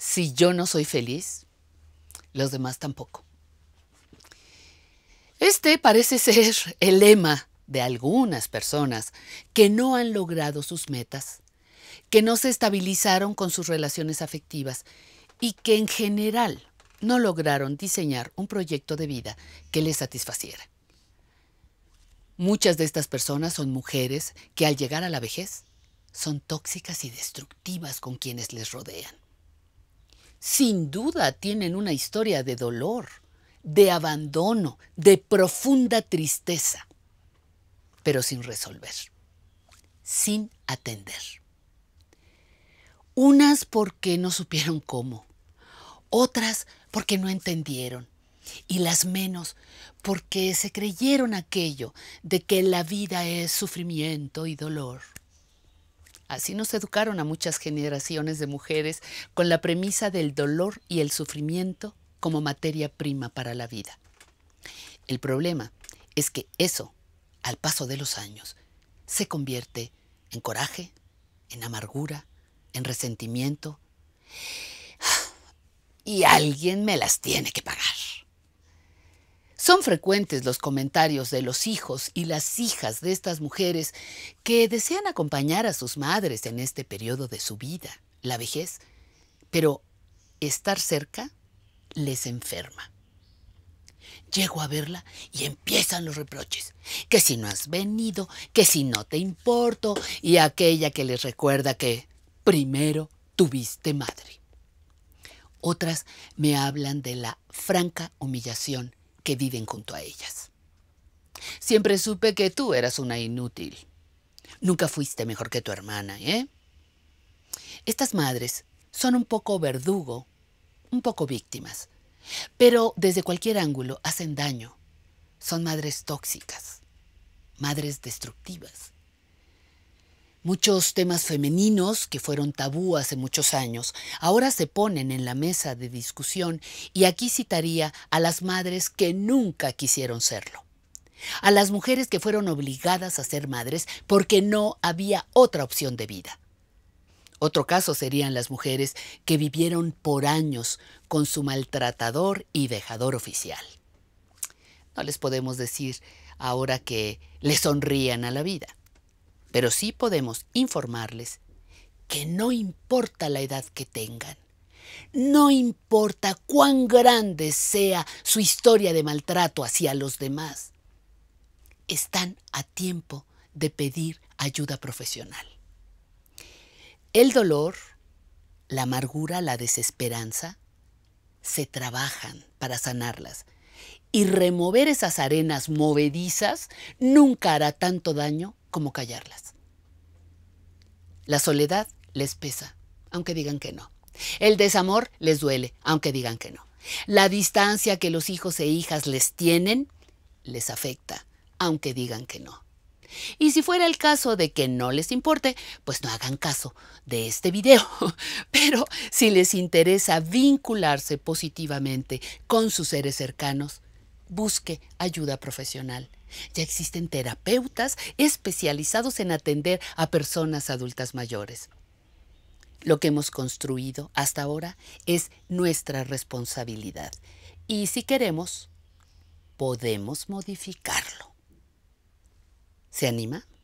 si yo no soy feliz, los demás tampoco. Este parece ser el lema de algunas personas que no han logrado sus metas, que no se estabilizaron con sus relaciones afectivas y que en general no lograron diseñar un proyecto de vida que les satisfaciera. Muchas de estas personas son mujeres que al llegar a la vejez son tóxicas y destructivas con quienes les rodean sin duda tienen una historia de dolor, de abandono, de profunda tristeza, pero sin resolver, sin atender. Unas porque no supieron cómo, otras porque no entendieron, y las menos porque se creyeron aquello de que la vida es sufrimiento y dolor. Así nos educaron a muchas generaciones de mujeres con la premisa del dolor y el sufrimiento como materia prima para la vida. El problema es que eso, al paso de los años, se convierte en coraje, en amargura, en resentimiento. Ah, y alguien me las tiene que pagar. Son frecuentes los comentarios de los hijos y las hijas de estas mujeres que desean acompañar a sus madres en este periodo de su vida, la vejez, pero estar cerca les enferma. Llego a verla y empiezan los reproches. Que si no has venido, que si no te importo, y aquella que les recuerda que primero tuviste madre. Otras me hablan de la franca humillación que viven junto a ellas. Siempre supe que tú eras una inútil. Nunca fuiste mejor que tu hermana, ¿eh? Estas madres son un poco verdugo, un poco víctimas, pero desde cualquier ángulo hacen daño. Son madres tóxicas, madres destructivas. Muchos temas femeninos que fueron tabú hace muchos años ahora se ponen en la mesa de discusión y aquí citaría a las madres que nunca quisieron serlo, a las mujeres que fueron obligadas a ser madres porque no había otra opción de vida. Otro caso serían las mujeres que vivieron por años con su maltratador y dejador oficial. No les podemos decir ahora que le sonrían a la vida pero sí podemos informarles que no importa la edad que tengan, no importa cuán grande sea su historia de maltrato hacia los demás, están a tiempo de pedir ayuda profesional. El dolor, la amargura, la desesperanza, se trabajan para sanarlas. Y remover esas arenas movedizas nunca hará tanto daño cómo callarlas. La soledad les pesa, aunque digan que no. El desamor les duele, aunque digan que no. La distancia que los hijos e hijas les tienen les afecta, aunque digan que no. Y si fuera el caso de que no les importe, pues no hagan caso de este video. Pero si les interesa vincularse positivamente con sus seres cercanos, busque ayuda profesional. Ya existen terapeutas especializados en atender a personas adultas mayores. Lo que hemos construido hasta ahora es nuestra responsabilidad y si queremos, podemos modificarlo. ¿Se anima?